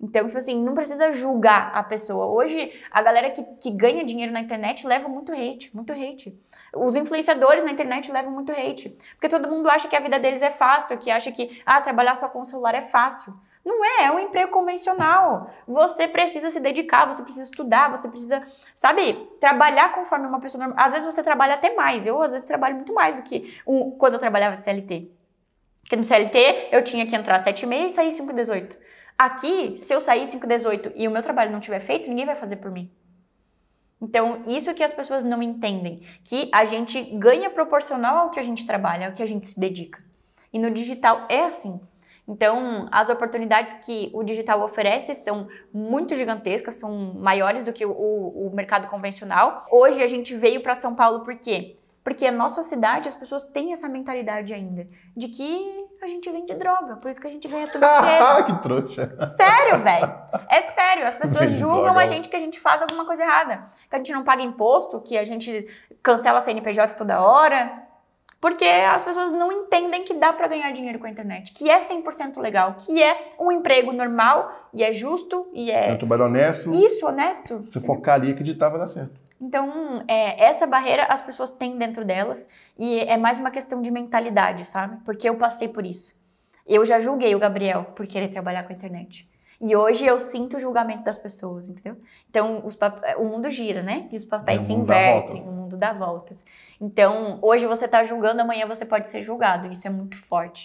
Então, tipo assim, não precisa julgar a pessoa. Hoje, a galera que, que ganha dinheiro na internet leva muito hate, muito hate. Os influenciadores na internet levam muito hate. Porque todo mundo acha que a vida deles é fácil, que acha que, ah, trabalhar só com o celular é fácil. Não é, é um emprego convencional. Você precisa se dedicar, você precisa estudar, você precisa, sabe, trabalhar conforme uma pessoa normal. Às vezes você trabalha até mais. Eu, às vezes, trabalho muito mais do que um, quando eu trabalhava CLT. Porque no CLT eu tinha que entrar 7 meses e sair 5 18. Aqui, se eu sair 5 18 e o meu trabalho não tiver feito, ninguém vai fazer por mim. Então, isso que as pessoas não entendem, que a gente ganha proporcional ao que a gente trabalha, ao que a gente se dedica. E no digital é assim. Então, as oportunidades que o digital oferece são muito gigantescas, são maiores do que o, o mercado convencional. Hoje a gente veio para São Paulo por quê? Porque a nossa cidade, as pessoas têm essa mentalidade ainda de que a gente vende droga, por isso que a gente ganha tudo preço. que trouxa. Sério, velho. É sério, as pessoas Vende julgam droga. a é gente que a gente faz alguma coisa errada, que a gente não paga imposto, que a gente cancela a CNPJ toda hora, porque as pessoas não entendem que dá para ganhar dinheiro com a internet, que é 100% legal, que é um emprego normal e é justo e é. É um trabalho honesto. Isso, honesto. Se focar ali e acreditar, vai dar certo. Então, é, essa barreira as pessoas têm dentro delas e é mais uma questão de mentalidade, sabe? Porque eu passei por isso. Eu já julguei o Gabriel por querer trabalhar com a internet. E hoje eu sinto o julgamento das pessoas, entendeu? Então, os o mundo gira, né? E os papéis se invertem, dá voltas. Então, hoje você está julgando, amanhã você pode ser julgado. Isso é muito forte.